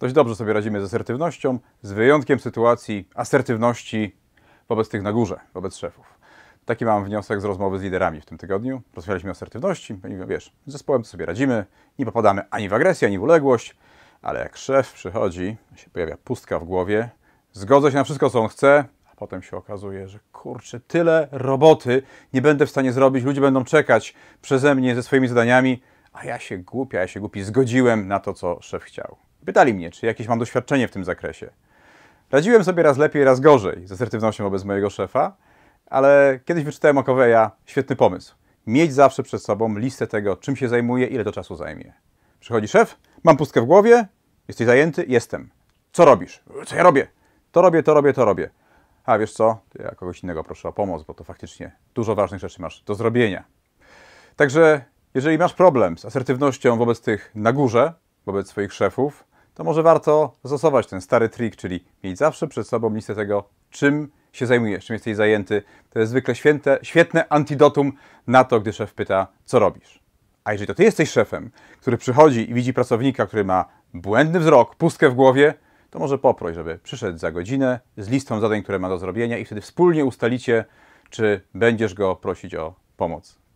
Dość dobrze sobie radzimy z asertywnością, z wyjątkiem sytuacji asertywności wobec tych na górze, wobec szefów. Taki mam wniosek z rozmowy z liderami w tym tygodniu. Rozmawialiśmy o asertywności, i wiesz, z zespołem sobie radzimy, nie popadamy ani w agresję, ani w uległość, ale jak szef przychodzi, się pojawia pustka w głowie, zgodzę się na wszystko, co on chce, a potem się okazuje, że kurczę, tyle roboty nie będę w stanie zrobić, ludzie będą czekać przeze mnie ze swoimi zadaniami, a ja się głupia, ja się głupi zgodziłem na to, co szef chciał. Pytali mnie, czy jakieś mam doświadczenie w tym zakresie. Radziłem sobie raz lepiej, raz gorzej z asertywnością wobec mojego szefa, ale kiedyś wyczytałem o świetny pomysł. Mieć zawsze przed sobą listę tego, czym się zajmuję, ile to czasu zajmie. Przychodzi szef, mam pustkę w głowie, jesteś zajęty, jestem. Co robisz? Co ja robię? To robię, to robię, to robię. A wiesz co? Ja kogoś innego proszę o pomoc, bo to faktycznie dużo ważnych rzeczy masz do zrobienia. Także jeżeli masz problem z asertywnością wobec tych na górze, wobec swoich szefów, to może warto zastosować ten stary trik, czyli mieć zawsze przed sobą listę tego, czym się zajmujesz, czym jesteś zajęty. To jest zwykle święte, świetne antidotum na to, gdy szef pyta, co robisz. A jeżeli to ty jesteś szefem, który przychodzi i widzi pracownika, który ma błędny wzrok, pustkę w głowie, to może poproś, żeby przyszedł za godzinę z listą zadań, które ma do zrobienia i wtedy wspólnie ustalicie, czy będziesz go prosić o pomoc.